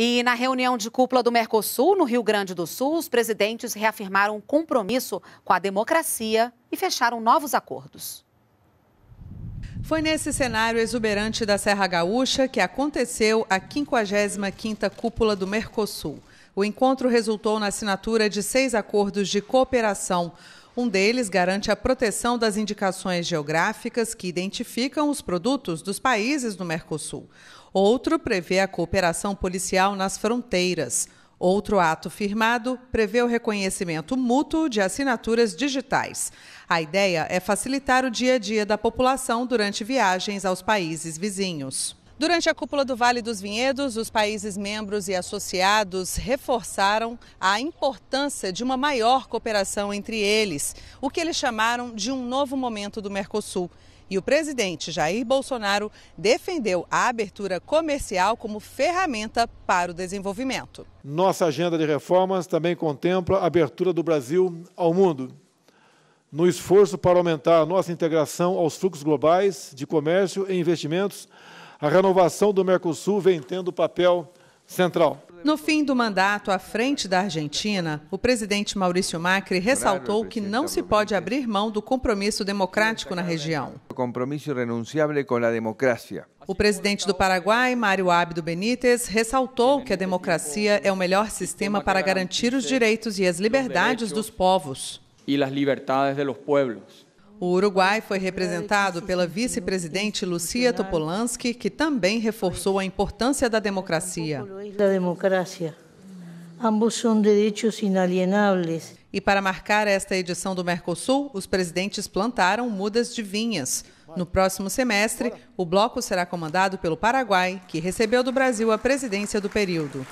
E na reunião de cúpula do Mercosul, no Rio Grande do Sul, os presidentes reafirmaram um compromisso com a democracia e fecharam novos acordos. Foi nesse cenário exuberante da Serra Gaúcha que aconteceu a 55ª Cúpula do Mercosul. O encontro resultou na assinatura de seis acordos de cooperação. Um deles garante a proteção das indicações geográficas que identificam os produtos dos países do Mercosul. Outro prevê a cooperação policial nas fronteiras. Outro ato firmado prevê o reconhecimento mútuo de assinaturas digitais. A ideia é facilitar o dia a dia da população durante viagens aos países vizinhos. Durante a cúpula do Vale dos Vinhedos, os países membros e associados reforçaram a importância de uma maior cooperação entre eles, o que eles chamaram de um novo momento do Mercosul. E o presidente Jair Bolsonaro defendeu a abertura comercial como ferramenta para o desenvolvimento. Nossa agenda de reformas também contempla a abertura do Brasil ao mundo no esforço para aumentar a nossa integração aos fluxos globais de comércio e investimentos, a renovação do Mercosul vem tendo papel central. No fim do mandato à frente da Argentina, o presidente Maurício Macri ressaltou que não se pode abrir mão do compromisso democrático na região. Compromisso irrenunciável com a democracia. O presidente do Paraguai, Mário Ábido Benítez, ressaltou que a democracia é o melhor sistema para garantir os direitos e as liberdades dos povos. E as liberdades dos povos. O Uruguai foi representado pela vice-presidente Lucia Topolansky, que também reforçou a importância da democracia. A democracia. Ambos são direitos inalienáveis. E para marcar esta edição do Mercosul, os presidentes plantaram mudas de vinhas. No próximo semestre, o bloco será comandado pelo Paraguai, que recebeu do Brasil a presidência do período.